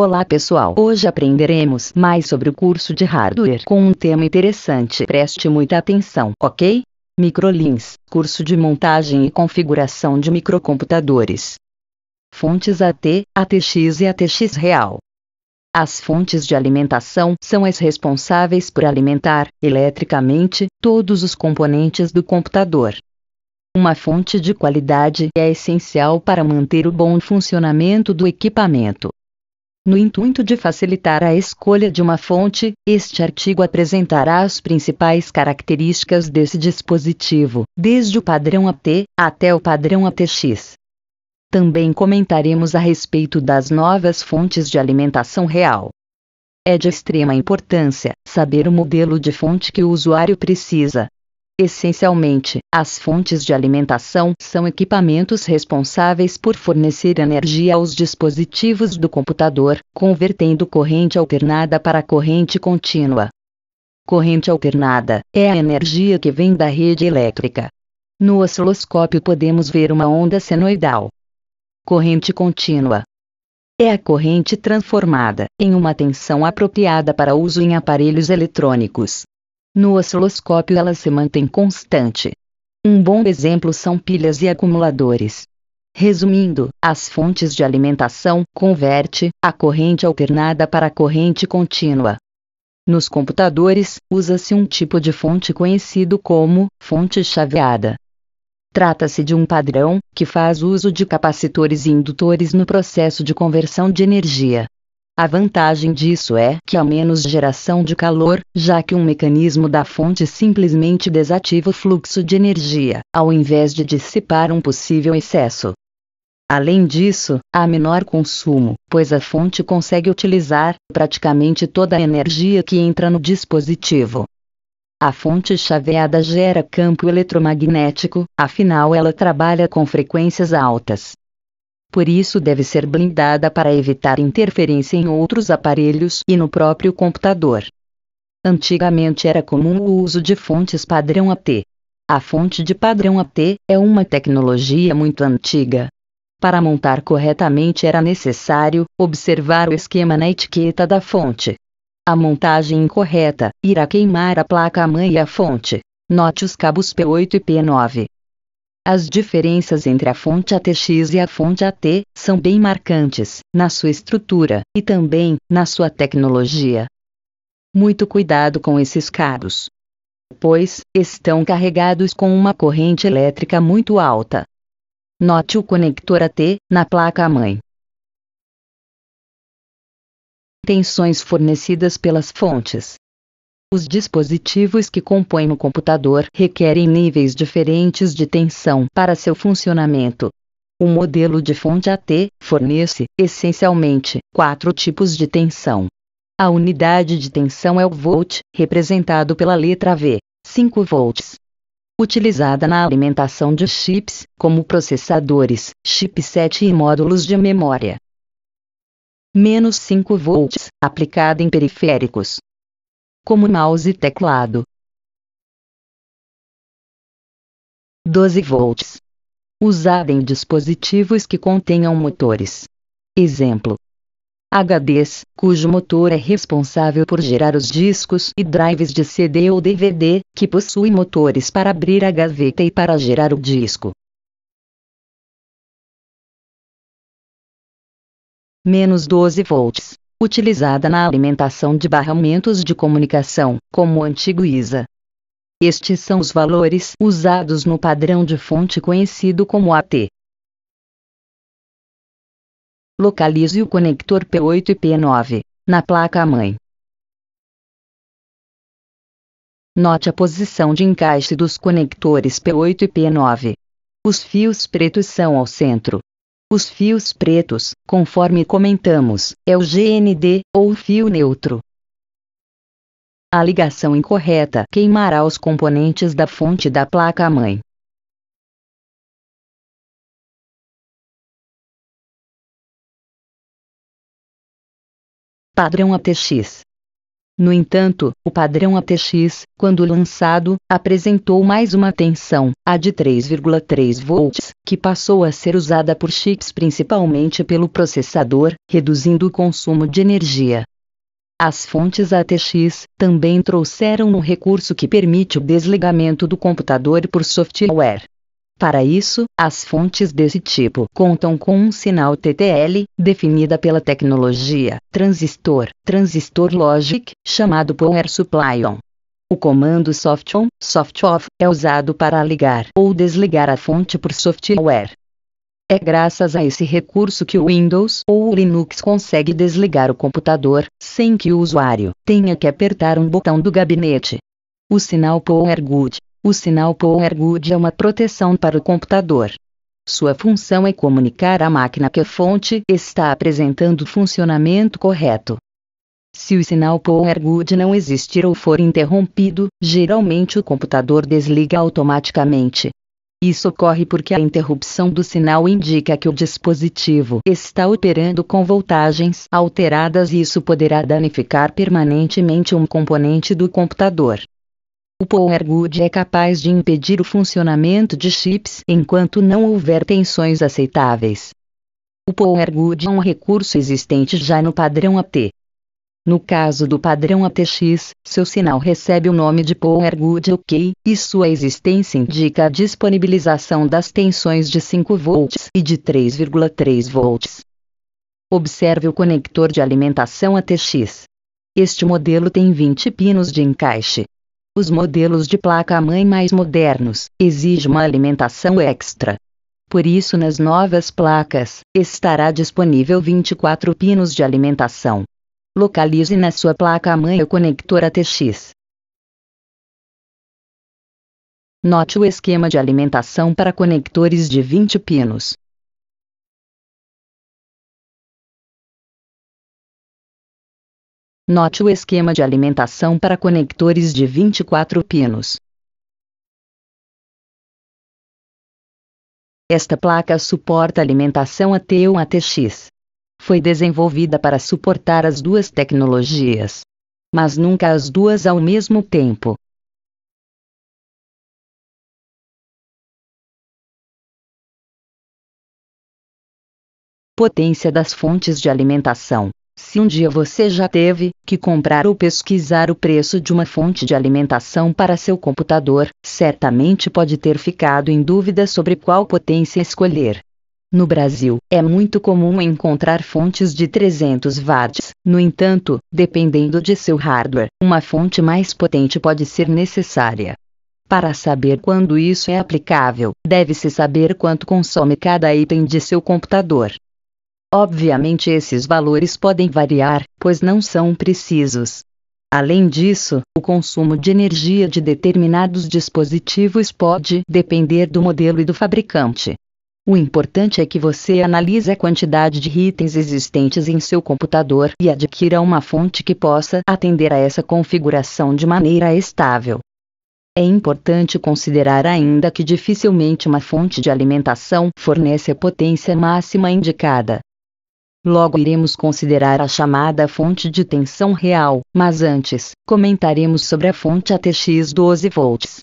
Olá pessoal, hoje aprenderemos mais sobre o curso de hardware com um tema interessante. Preste muita atenção, ok? MicroLins, curso de montagem e configuração de microcomputadores. Fontes AT, ATX e ATX real. As fontes de alimentação são as responsáveis por alimentar, eletricamente, todos os componentes do computador. Uma fonte de qualidade é essencial para manter o bom funcionamento do equipamento. No intuito de facilitar a escolha de uma fonte, este artigo apresentará as principais características desse dispositivo, desde o padrão AT até o padrão ATX. Também comentaremos a respeito das novas fontes de alimentação real. É de extrema importância saber o modelo de fonte que o usuário precisa, Essencialmente, as fontes de alimentação são equipamentos responsáveis por fornecer energia aos dispositivos do computador, convertendo corrente alternada para corrente contínua. Corrente alternada é a energia que vem da rede elétrica. No osciloscópio podemos ver uma onda senoidal. Corrente contínua é a corrente transformada em uma tensão apropriada para uso em aparelhos eletrônicos. No osciloscópio ela se mantém constante. Um bom exemplo são pilhas e acumuladores. Resumindo, as fontes de alimentação converte a corrente alternada para a corrente contínua. Nos computadores, usa-se um tipo de fonte conhecido como fonte chaveada. Trata-se de um padrão que faz uso de capacitores e indutores no processo de conversão de energia. A vantagem disso é que há menos geração de calor, já que um mecanismo da fonte simplesmente desativa o fluxo de energia, ao invés de dissipar um possível excesso. Além disso, há menor consumo, pois a fonte consegue utilizar praticamente toda a energia que entra no dispositivo. A fonte chaveada gera campo eletromagnético, afinal ela trabalha com frequências altas por isso deve ser blindada para evitar interferência em outros aparelhos e no próprio computador. Antigamente era comum o uso de fontes padrão AT. A fonte de padrão AT é uma tecnologia muito antiga. Para montar corretamente era necessário observar o esquema na etiqueta da fonte. A montagem incorreta irá queimar a placa-mãe e a fonte. Note os cabos P8 e P9. As diferenças entre a fonte ATX e a fonte AT são bem marcantes, na sua estrutura e também na sua tecnologia. Muito cuidado com esses cabos, pois estão carregados com uma corrente elétrica muito alta. Note o conector AT na placa-mãe. Tensões fornecidas pelas fontes. Os dispositivos que compõem o computador requerem níveis diferentes de tensão para seu funcionamento. O modelo de fonte AT fornece, essencialmente, quatro tipos de tensão. A unidade de tensão é o volt, representado pela letra V, 5 volts. Utilizada na alimentação de chips, como processadores, chipset e módulos de memória. Menos 5 volts, aplicada em periféricos, como mouse e teclado. 12 volts. Usada em dispositivos que contenham motores. Exemplo: HDs, cujo motor é responsável por gerar os discos e drives de CD ou DVD, que possuem motores para abrir a gaveta e para gerar o disco. Menos 12 volts utilizada na alimentação de barramentos de comunicação, como o antigo ISA. Estes são os valores usados no padrão de fonte conhecido como AT. Localize o conector P8 e P9, na placa-mãe. Note a posição de encaixe dos conectores P8 e P9. Os fios pretos são ao centro, os fios pretos, conforme comentamos, é o GND, ou fio neutro. A ligação incorreta queimará os componentes da fonte da placa-mãe. Padrão ATX no entanto, o padrão ATX, quando lançado, apresentou mais uma tensão, a de 3,3 volts, que passou a ser usada por chips principalmente pelo processador, reduzindo o consumo de energia. As fontes ATX também trouxeram um recurso que permite o desligamento do computador por software. Para isso, as fontes desse tipo contam com um sinal TTL, definida pela tecnologia transistor, transistor logic, chamado power supply on. O comando soft on, soft off, é usado para ligar ou desligar a fonte por software. É graças a esse recurso que o Windows ou o Linux consegue desligar o computador, sem que o usuário tenha que apertar um botão do gabinete. O sinal Power Good o sinal PowerGood é uma proteção para o computador. Sua função é comunicar à máquina que a fonte está apresentando funcionamento correto. Se o sinal PowerGood não existir ou for interrompido, geralmente o computador desliga automaticamente. Isso ocorre porque a interrupção do sinal indica que o dispositivo está operando com voltagens alteradas e isso poderá danificar permanentemente um componente do computador. O power good é capaz de impedir o funcionamento de chips enquanto não houver tensões aceitáveis. O power good é um recurso existente já no padrão AT. No caso do padrão ATX, seu sinal recebe o nome de power good OK, e sua existência indica a disponibilização das tensões de 5 volts e de 3,3 volts. Observe o conector de alimentação ATX. Este modelo tem 20 pinos de encaixe. Os modelos de placa-mãe mais modernos exigem uma alimentação extra. Por isso, nas novas placas, estará disponível 24 pinos de alimentação. Localize na sua placa-mãe o conector ATX. Note o esquema de alimentação para conectores de 20 pinos. Note o esquema de alimentação para conectores de 24 pinos. Esta placa suporta alimentação AT1 ATX. Foi desenvolvida para suportar as duas tecnologias, mas nunca as duas ao mesmo tempo. Potência das fontes de alimentação se um dia você já teve que comprar ou pesquisar o preço de uma fonte de alimentação para seu computador, certamente pode ter ficado em dúvida sobre qual potência escolher. No Brasil, é muito comum encontrar fontes de 300 watts, no entanto, dependendo de seu hardware, uma fonte mais potente pode ser necessária. Para saber quando isso é aplicável, deve-se saber quanto consome cada item de seu computador. Obviamente esses valores podem variar, pois não são precisos. Além disso, o consumo de energia de determinados dispositivos pode depender do modelo e do fabricante. O importante é que você analise a quantidade de itens existentes em seu computador e adquira uma fonte que possa atender a essa configuração de maneira estável. É importante considerar ainda que dificilmente uma fonte de alimentação fornece a potência máxima indicada. Logo iremos considerar a chamada fonte de tensão real, mas antes, comentaremos sobre a fonte ATX 12V.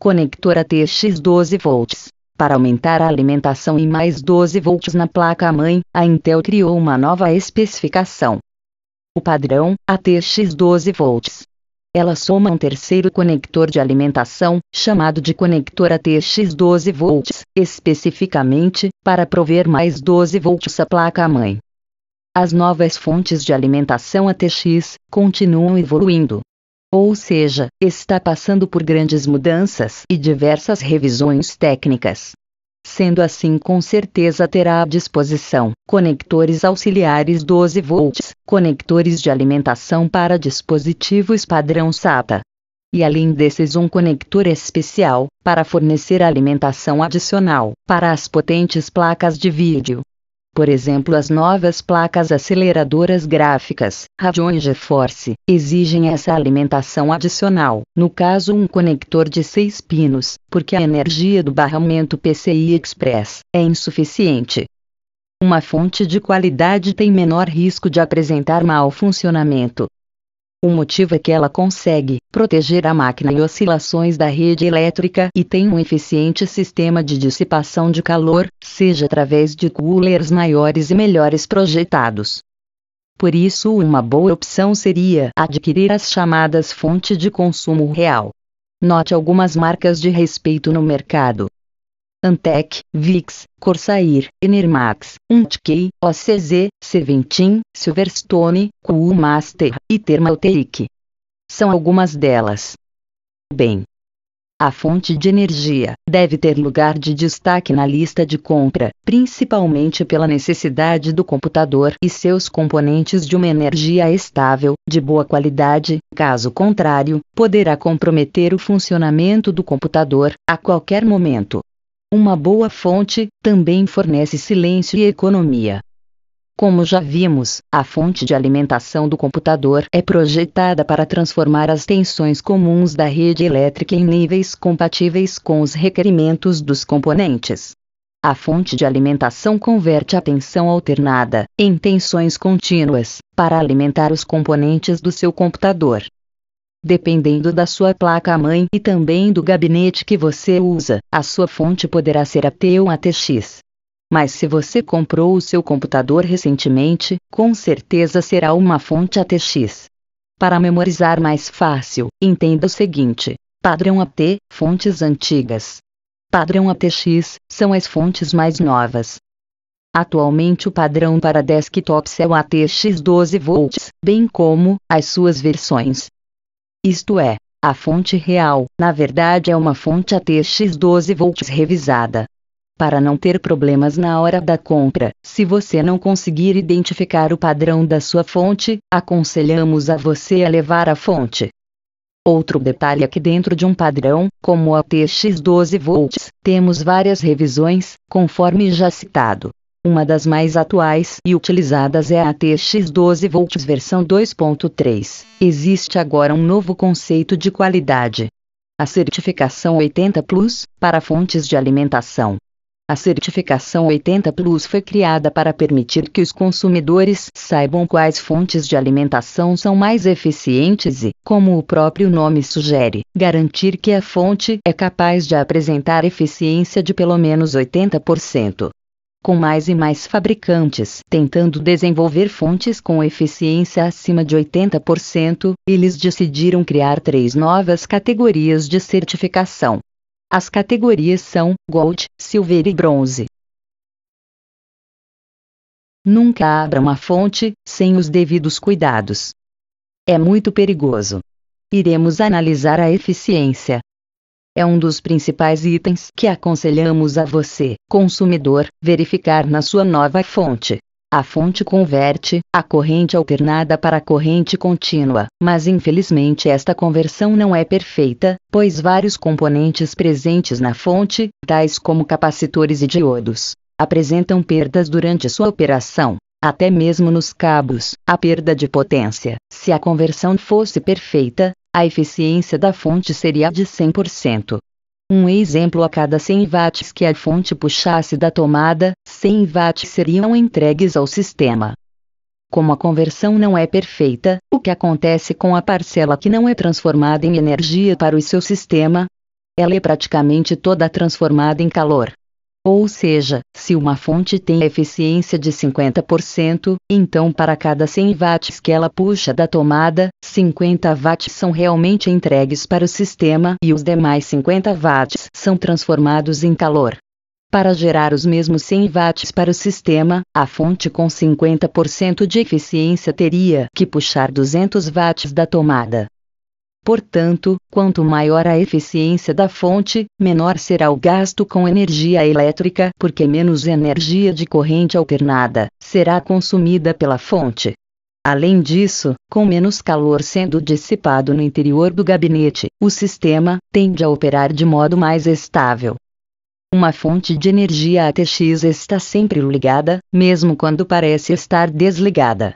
Conector ATX 12V. Para aumentar a alimentação em mais 12 volts na placa-mãe, a Intel criou uma nova especificação. O padrão, ATX 12 volts, ela soma um terceiro conector de alimentação, chamado de conector ATX 12 volts, especificamente, para prover mais 12 volts à placa-mãe. As novas fontes de alimentação ATX continuam evoluindo. Ou seja, está passando por grandes mudanças e diversas revisões técnicas sendo assim com certeza terá à disposição conectores auxiliares 12 volts, conectores de alimentação para dispositivos padrão SATA. E além desses um conector especial, para fornecer alimentação adicional, para as potentes placas de vídeo, por exemplo, as novas placas aceleradoras gráficas, Radeon GeForce, exigem essa alimentação adicional, no caso um conector de 6 pinos, porque a energia do barramento PCI Express é insuficiente. Uma fonte de qualidade tem menor risco de apresentar mau funcionamento, o motivo é que ela consegue proteger a máquina e oscilações da rede elétrica e tem um eficiente sistema de dissipação de calor, seja através de coolers maiores e melhores projetados. Por isso, uma boa opção seria adquirir as chamadas fontes de consumo real. Note algumas marcas de respeito no mercado. Antec, VIX, Corsair, Enermax, Untkey, OCZ, Serventin, Silverstone, QMaster e Thermaltake. São algumas delas. Bem. A fonte de energia deve ter lugar de destaque na lista de compra, principalmente pela necessidade do computador e seus componentes de uma energia estável, de boa qualidade, caso contrário, poderá comprometer o funcionamento do computador a qualquer momento. Uma boa fonte também fornece silêncio e economia. Como já vimos, a fonte de alimentação do computador é projetada para transformar as tensões comuns da rede elétrica em níveis compatíveis com os requerimentos dos componentes. A fonte de alimentação converte a tensão alternada em tensões contínuas para alimentar os componentes do seu computador. Dependendo da sua placa-mãe e também do gabinete que você usa, a sua fonte poderá ser AT ou ATX. Mas se você comprou o seu computador recentemente, com certeza será uma fonte ATX. Para memorizar mais fácil, entenda o seguinte: padrão AT, fontes antigas. Padrão ATX são as fontes mais novas. Atualmente o padrão para desktops é o ATX 12V, bem como as suas versões. Isto é, a fonte real, na verdade é uma fonte ATX 12 v revisada. Para não ter problemas na hora da compra, se você não conseguir identificar o padrão da sua fonte, aconselhamos a você a levar a fonte. Outro detalhe é que dentro de um padrão, como a TX 12 v temos várias revisões, conforme já citado. Uma das mais atuais e utilizadas é a TX 12V versão 2.3. Existe agora um novo conceito de qualidade. A certificação 80 Plus, para fontes de alimentação. A certificação 80 Plus foi criada para permitir que os consumidores saibam quais fontes de alimentação são mais eficientes e, como o próprio nome sugere, garantir que a fonte é capaz de apresentar eficiência de pelo menos 80% com mais e mais fabricantes tentando desenvolver fontes com eficiência acima de 80%, eles decidiram criar três novas categorias de certificação. As categorias são Gold, Silver e Bronze. Nunca abra uma fonte sem os devidos cuidados. É muito perigoso. Iremos analisar a eficiência, é um dos principais itens que aconselhamos a você, consumidor, verificar na sua nova fonte. A fonte converte a corrente alternada para a corrente contínua, mas infelizmente esta conversão não é perfeita, pois vários componentes presentes na fonte, tais como capacitores e diodos, apresentam perdas durante sua operação. Até mesmo nos cabos, a perda de potência, se a conversão fosse perfeita, a eficiência da fonte seria de 100%. Um exemplo a cada 100 watts que a fonte puxasse da tomada, 100 watts seriam entregues ao sistema. Como a conversão não é perfeita, o que acontece com a parcela que não é transformada em energia para o seu sistema? Ela é praticamente toda transformada em calor. Ou seja, se uma fonte tem eficiência de 50%, então para cada 100 watts que ela puxa da tomada, 50 watts são realmente entregues para o sistema e os demais 50 watts são transformados em calor. Para gerar os mesmos 100 watts para o sistema, a fonte com 50% de eficiência teria que puxar 200 watts da tomada. Portanto, quanto maior a eficiência da fonte, menor será o gasto com energia elétrica, porque menos energia de corrente alternada será consumida pela fonte. Além disso, com menos calor sendo dissipado no interior do gabinete, o sistema tende a operar de modo mais estável. Uma fonte de energia ATX está sempre ligada, mesmo quando parece estar desligada.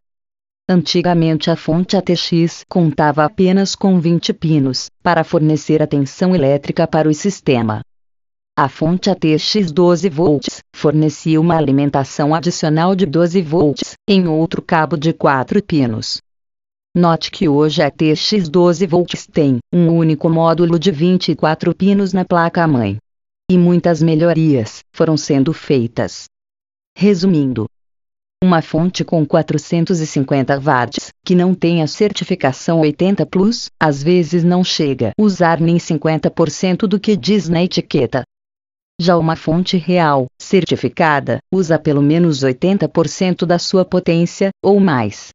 Antigamente a fonte ATX contava apenas com 20 pinos, para fornecer a tensão elétrica para o sistema. A fonte ATX 12 volts fornecia uma alimentação adicional de 12 volts, em outro cabo de 4 pinos. Note que hoje a TX 12 volts tem um único módulo de 24 pinos na placa-mãe. E muitas melhorias foram sendo feitas. Resumindo, uma fonte com 450 watts, que não tem a certificação 80 Plus, às vezes não chega a usar nem 50% do que diz na etiqueta. Já uma fonte real, certificada, usa pelo menos 80% da sua potência, ou mais.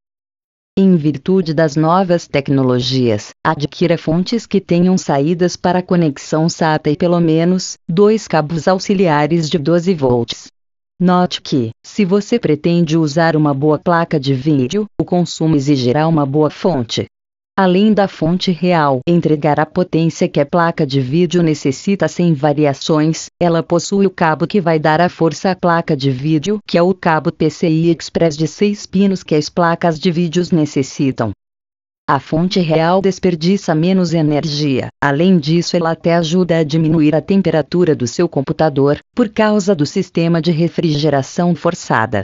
Em virtude das novas tecnologias, adquira fontes que tenham saídas para conexão SATA e pelo menos dois cabos auxiliares de 12 volts. Note que, se você pretende usar uma boa placa de vídeo, o consumo exigirá uma boa fonte. Além da fonte real entregar a potência que a placa de vídeo necessita sem variações, ela possui o cabo que vai dar a força à placa de vídeo, que é o cabo PCI Express de 6 pinos que as placas de vídeos necessitam. A fonte real desperdiça menos energia, além disso, ela até ajuda a diminuir a temperatura do seu computador, por causa do sistema de refrigeração forçada.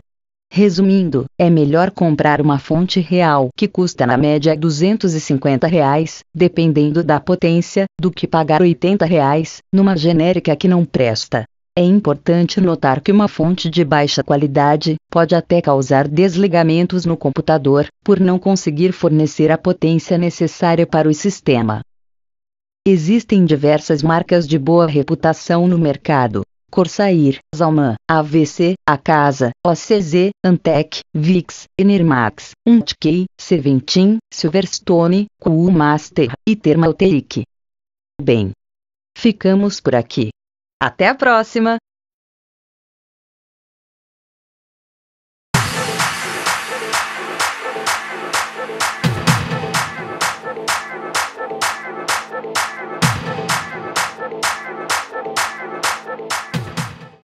Resumindo, é melhor comprar uma fonte real que custa na média R$ 250, reais, dependendo da potência, do que pagar R$ 80 reais, numa genérica que não presta. É importante notar que uma fonte de baixa qualidade pode até causar desligamentos no computador, por não conseguir fornecer a potência necessária para o sistema. Existem diversas marcas de boa reputação no mercado. Corsair, Zalman, AVC, Acasa, OCZ, Antec, VIX, Enermax, Untkey, Seventin, Silverstone, QU Master e Thermaltake. Bem, ficamos por aqui. Até a próxima!